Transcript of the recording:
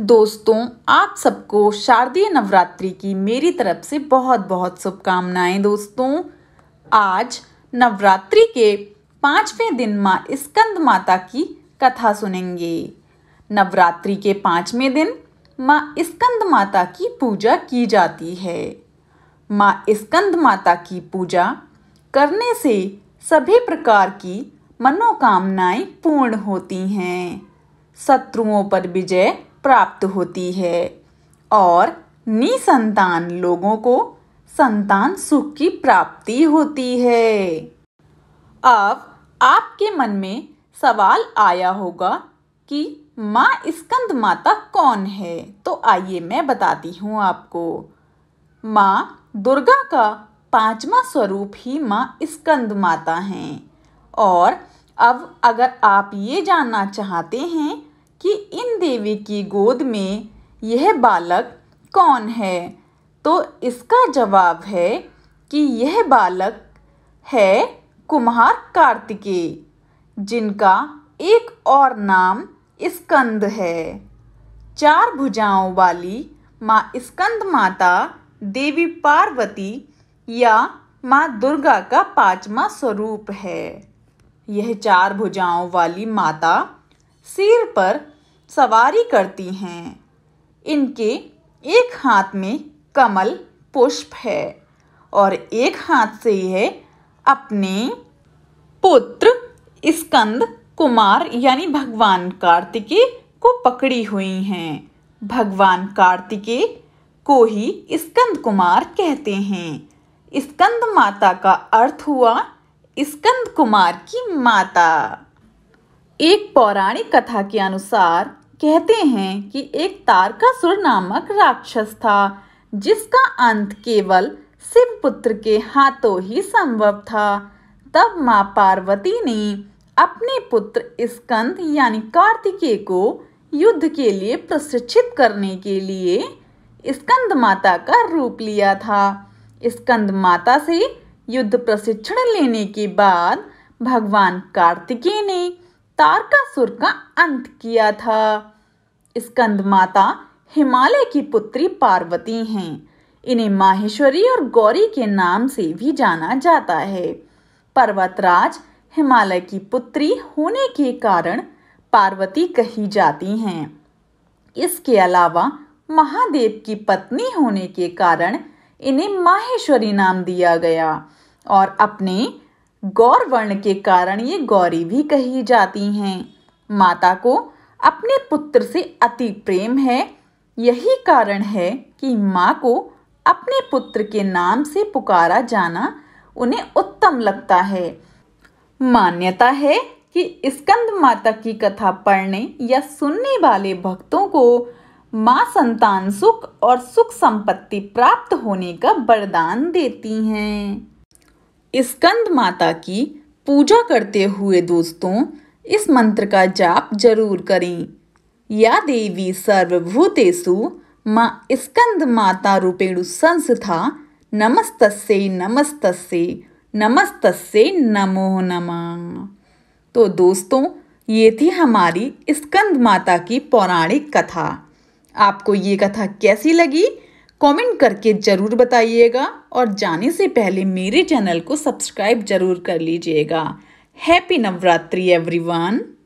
दोस्तों आप सबको शारदीय नवरात्रि की मेरी तरफ से बहुत बहुत शुभकामनाएं दोस्तों आज नवरात्रि के पाँचवें दिन माँ स्कंद माता की कथा सुनेंगे नवरात्रि के पाँचवें दिन माँ स्कंद माता की पूजा की जाती है माँ स्कंद माता की पूजा करने से सभी प्रकार की मनोकामनाएं पूर्ण होती हैं शत्रुओं पर विजय प्राप्त होती है और निसंतान लोगों को संतान सुख की प्राप्ति होती है अब आपके मन में सवाल आया होगा कि माँ स्कंद माता कौन है तो आइए मैं बताती हूँ आपको माँ दुर्गा का पांचवा स्वरूप ही माँ स्कंद माता हैं और अब अगर आप ये जानना चाहते हैं कि इन देवी की गोद में यह बालक कौन है तो इसका जवाब है कि यह बालक है कुम्हार कार्तिकेय जिनका एक और नाम स्कंद है चार भुजाओं वाली माँ स्कंद माता देवी पार्वती या माँ दुर्गा का पांचवा स्वरूप है यह चार भुजाओं वाली माता सिर पर सवारी करती हैं इनके एक हाथ में कमल पुष्प है और एक हाथ से यह अपने पुत्र स्कंद कुमार यानी भगवान कार्तिकेय को पकड़ी हुई हैं भगवान कार्तिकेय को ही स्कंद कुमार कहते हैं स्कंद माता का अर्थ हुआ स्कंद कुमार की माता एक पौराणिक कथा के अनुसार कहते हैं कि एक तारकासुर नामक राक्षस था जिसका अंत केवल शिव पुत्र के हाथों ही संभव था तब माँ पार्वती ने अपने पुत्र स्कंद यानी कार्तिकेय को युद्ध के लिए प्रशिक्षित करने के लिए स्कंद माता का रूप लिया था स्कंद माता से युद्ध प्रशिक्षण लेने के बाद भगवान कार्तिकेय ने तारकासुर का अंत किया था स्कंद माता हिमालय की पुत्री पार्वती हैं इन्हें माहेश्वरी और गौरी के नाम से भी जाना जाता है पर्वतराज हिमालय की पुत्री होने के कारण पार्वती कही जाती हैं इसके अलावा महादेव की पत्नी होने के कारण इन्हें माहेश्वरी नाम दिया गया और अपने गौर वर्ण के कारण ये गौरी भी कही जाती हैं माता को अपने पुत्र से अति प्रेम है यही कारण है कि माँ को अपने पुत्र के नाम से पुकारा जाना उन्हें उत्तम लगता है मान्यता है कि स्कंद माता की कथा पढ़ने या सुनने वाले भक्तों को माँ संतान सुख और सुख संपत्ति प्राप्त होने का वरदान देती हैं स्कंद माता की पूजा करते हुए दोस्तों इस मंत्र का जाप जरूर करें या देवी सर्वभूतेषु माँ स्कंद माता रूपेणु संस्था नमस्तस्से नमस्तस्से नमस्तस्से नमो नमः तो दोस्तों ये थी हमारी स्कंद माता की पौराणिक कथा आपको ये कथा कैसी लगी कमेंट करके ज़रूर बताइएगा और जाने से पहले मेरे चैनल को सब्सक्राइब ज़रूर कर लीजिएगा हैप्पी नवरात्रि एवरीवन